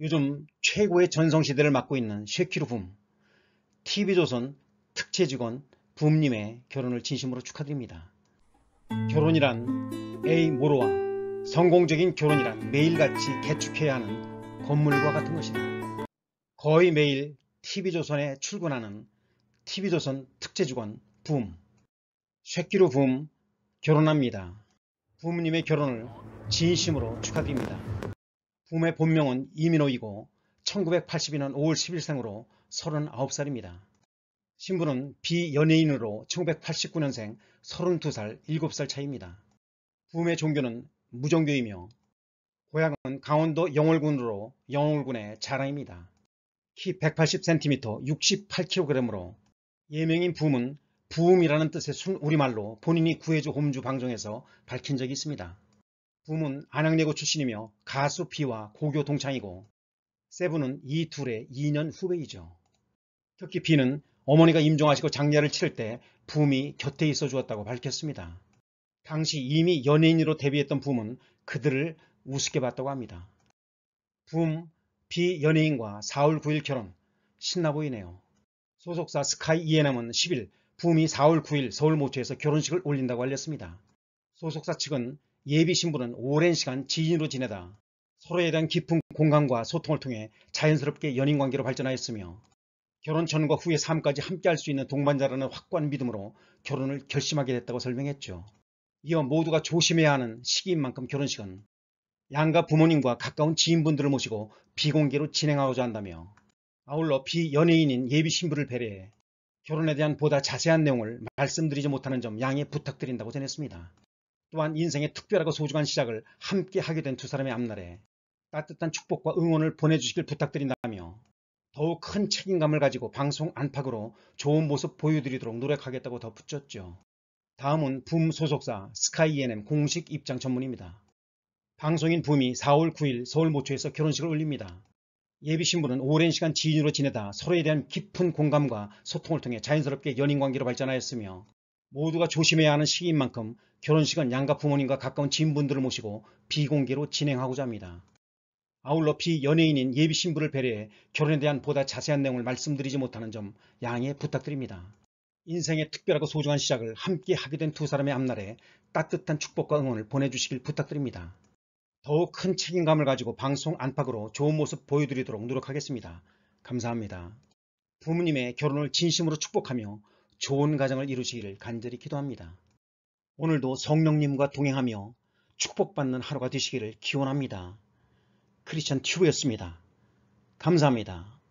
요즘 최고의 전성시대를 맡고 있는 셰키루 붐, TV조선 특채직원 붐님의 결혼을 진심으로 축하드립니다. 결혼이란 에이 모로와 성공적인 결혼이란 매일같이 개축해야 하는 건물과 같은 것이다. 거의 매일 TV조선에 출근하는 TV조선 특채직원 붐, 셰키루 붐 결혼합니다. 부모님의 결혼을 진심으로 축하드립니다. 우메 본명은 이민호이고 1982년 5월 10일생으로 39살입니다. 신부는 비연예인으로 1989년생 32살 7살 차이입니다. 부음의 종교는 무종교이며 고향은 강원도 영월군으로 영월군의 자랑입니다. 키 180cm 68kg으로 예명인 부음은 부음이라는 뜻의 순 우리말로 본인이 구해주 홈주 방송에서 밝힌 적이 있습니다. 붐은 안양예고 출신이며 가수 비와 고교 동창이고 세븐은 이 둘의 2년 후배이죠. 특히 비는 어머니가 임종하시고 장례를 치를 때 붐이 곁에 있어 주었다고 밝혔습니다. 당시 이미 연예인으로 데뷔했던 붐은 그들을 우습게 봤다고 합니다. 붐, 비 연예인과 4월 9일 결혼, 신나 보이네요. 소속사 스카이 E&M은 10일 붐이 4월 9일 서울 모처에서 결혼식을 올린다고 알렸습니다. 소속사 측은 예비 신부는 오랜 시간 지인으로 지내다 서로에 대한 깊은 공감과 소통을 통해 자연스럽게 연인관계로 발전하였으며 결혼 전과 후의 삶까지 함께할 수 있는 동반자라는 확고한 믿음으로 결혼을 결심하게 됐다고 설명했죠. 이어 모두가 조심해야 하는 시기인 만큼 결혼식은 양가 부모님과 가까운 지인분들을 모시고 비공개로 진행하고자 한다며 아울러 비연예인인 예비 신부를 배려해 결혼에 대한 보다 자세한 내용을 말씀드리지 못하는 점 양해 부탁드린다고 전했습니다. 또한 인생의 특별하고 소중한 시작을 함께 하게 된 두 사람의 앞날에 따뜻한 축복과 응원을 보내주시길 부탁드린다며 더욱 큰 책임감을 가지고 방송 안팎으로 좋은 모습 보여드리도록 노력하겠다고 덧붙였죠. 다음은 붐 소속사 스카이 e 엠 공식 입장 전문입니다. 방송인 붐이 4월 9일 서울 모초에서 결혼식을 올립니다. 예비 신부는 오랜 시간 지인으로 지내다 서로에 대한 깊은 공감과 소통을 통해 자연스럽게 연인 관계로 발전하였으며 모두가 조심해야 하는 시기인 만큼 결혼식은 양가 부모님과 가까운 지인분들을 모시고 비공개로 진행하고자 합니다. 아울러 비연예인인 예비 신부를 배려해 결혼에 대한 보다 자세한 내용을 말씀드리지 못하는 점 양해 부탁드립니다. 인생의 특별하고 소중한 시작을 함께 하게 된 두 사람의 앞날에 따뜻한 축복과 응원을 보내주시길 부탁드립니다. 더욱 큰 책임감을 가지고 방송 안팎으로 좋은 모습 보여드리도록 노력하겠습니다. 감사합니다. 부모님의 결혼을 진심으로 축복하며 좋은 가정을 이루시기를 간절히 기도합니다. 오늘도 성령님과 동행하며 축복받는 하루가 되시기를 기원합니다. 크리스천 튜브였습니다. 감사합니다.